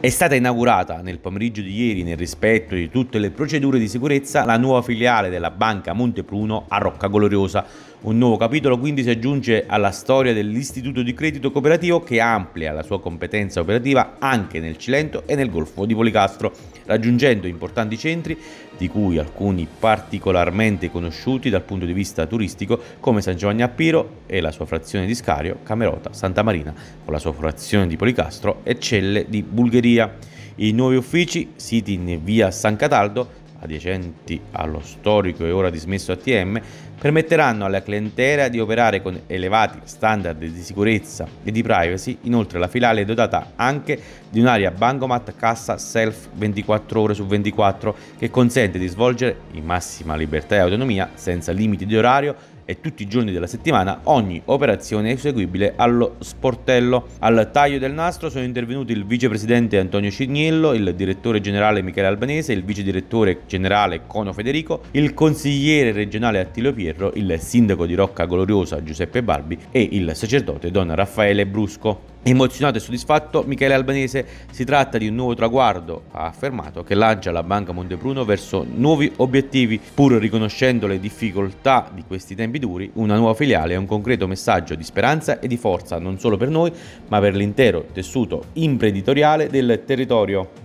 È stata inaugurata nel pomeriggio di ieri, nel rispetto di tutte le procedure di sicurezza, la nuova filiale della Banca Montepruno a Rocca Gloriosa. Un nuovo capitolo quindi si aggiunge alla storia dell'istituto di credito cooperativo che amplia la sua competenza operativa anche nel Cilento e nel Golfo di Policastro, raggiungendo importanti centri, di cui alcuni particolarmente conosciuti dal punto di vista turistico, come San Giovanni a Piro e la sua frazione di Scario, Camerota, Santa Marina, con la sua frazione di Policastro e Celle di Bulgheria. Lombardia. I nuovi uffici, siti in via San Cataldo, adiacenti allo storico e ora dismesso ATM, permetteranno alla clientela di operare con elevati standard di sicurezza e di privacy. Inoltre la filiale è dotata anche di un'area bancomat cassa self 24 ore su 24 che consente di svolgere in massima libertà e autonomia, senza limiti di orario, e tutti i giorni della settimana ogni operazione è eseguibile allo sportello. Al taglio del nastro sono intervenuti il vicepresidente Antonio Cignello, il direttore generale Michele Albanese, il vice direttore generale Cono Federico, il consigliere regionale Attilio Pierro, il sindaco di Rocca Gloriosa Giuseppe Barbi e il sacerdote Don Raffaele Brusco. Emozionato e soddisfatto, Michele Albanese si tratta di un nuovo traguardo, ha affermato, che lancia la Banca Montepruno verso nuovi obiettivi, pur riconoscendo le difficoltà di questi tempi duri, una nuova filiale è un concreto messaggio di speranza e di forza non solo per noi, ma per l'intero tessuto imprenditoriale del territorio.